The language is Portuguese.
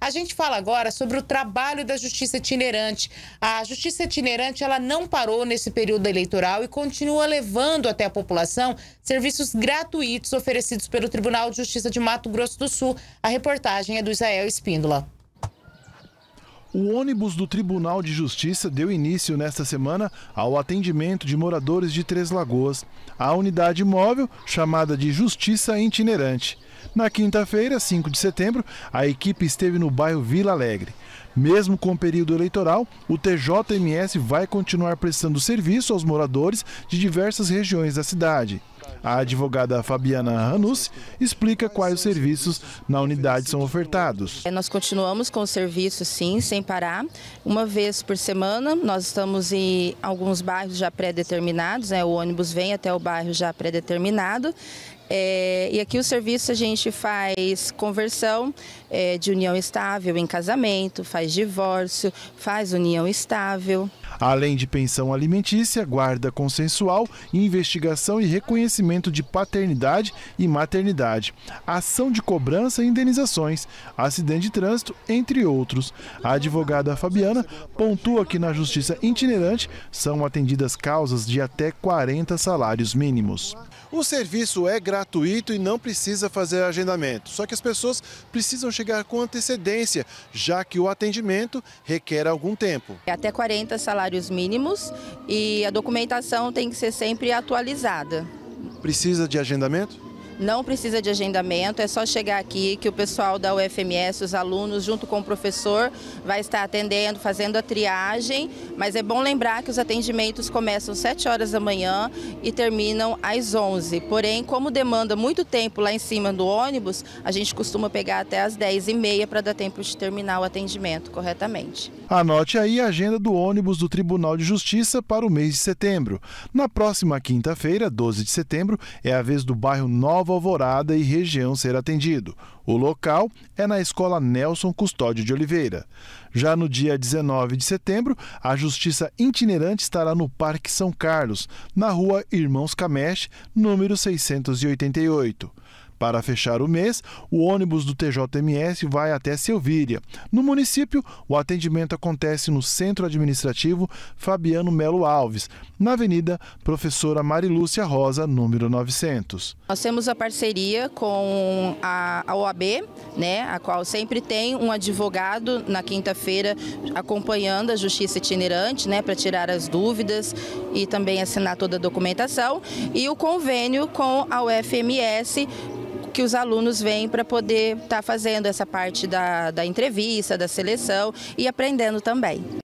A gente fala agora sobre o trabalho da justiça itinerante. A justiça itinerante ela não parou nesse período eleitoral e continua levando até a população serviços gratuitos oferecidos pelo Tribunal de Justiça de Mato Grosso do Sul. A reportagem é do Israel Espíndola. O ônibus do Tribunal de Justiça deu início nesta semana ao atendimento de moradores de Três Lagoas, a unidade móvel chamada de Justiça Itinerante. Na quinta-feira, 5 de setembro, a equipe esteve no bairro Vila Alegre. Mesmo com o período eleitoral, o TJMS vai continuar prestando serviço aos moradores de diversas regiões da cidade. A advogada Fabiana Ranus explica quais os serviços na unidade são ofertados. É, nós continuamos com o serviço, sim, sem parar. Uma vez por semana, nós estamos em alguns bairros já pré-determinados, né? o ônibus vem até o bairro já pré-determinado. É, e aqui o serviço a gente faz conversão é, de união estável em casamento, faz divórcio, faz união estável além de pensão alimentícia, guarda consensual, investigação e reconhecimento de paternidade e maternidade, ação de cobrança e indenizações, acidente de trânsito, entre outros. A advogada Fabiana pontua que na justiça itinerante são atendidas causas de até 40 salários mínimos. O serviço é gratuito e não precisa fazer agendamento, só que as pessoas precisam chegar com antecedência, já que o atendimento requer algum tempo. Até 40 salários salários mínimos e a documentação tem que ser sempre atualizada. Precisa de agendamento? Não precisa de agendamento, é só chegar aqui que o pessoal da UFMS, os alunos, junto com o professor, vai estar atendendo, fazendo a triagem. Mas é bom lembrar que os atendimentos começam às 7 horas da manhã e terminam às 11. Porém, como demanda muito tempo lá em cima do ônibus, a gente costuma pegar até às 10 e meia para dar tempo de terminar o atendimento corretamente. Anote aí a agenda do ônibus do Tribunal de Justiça para o mês de setembro. Na próxima quinta-feira, 12 de setembro, é a vez do bairro Nova Nova Alvorada e região ser atendido. O local é na Escola Nelson Custódio de Oliveira. Já no dia 19 de setembro, a Justiça Itinerante estará no Parque São Carlos, na rua Irmãos Cameste, número 688. Para fechar o mês, o ônibus do TJMS vai até Selvíria. No município, o atendimento acontece no Centro Administrativo Fabiano Melo Alves, na Avenida Professora Marilúcia Rosa, número 900. Nós temos a parceria com a, a OAB, né, a qual sempre tem um advogado na quinta-feira acompanhando a justiça itinerante, né, para tirar as dúvidas e também assinar toda a documentação, e o convênio com a UFMS que os alunos vêm para poder estar tá fazendo essa parte da, da entrevista, da seleção e aprendendo também.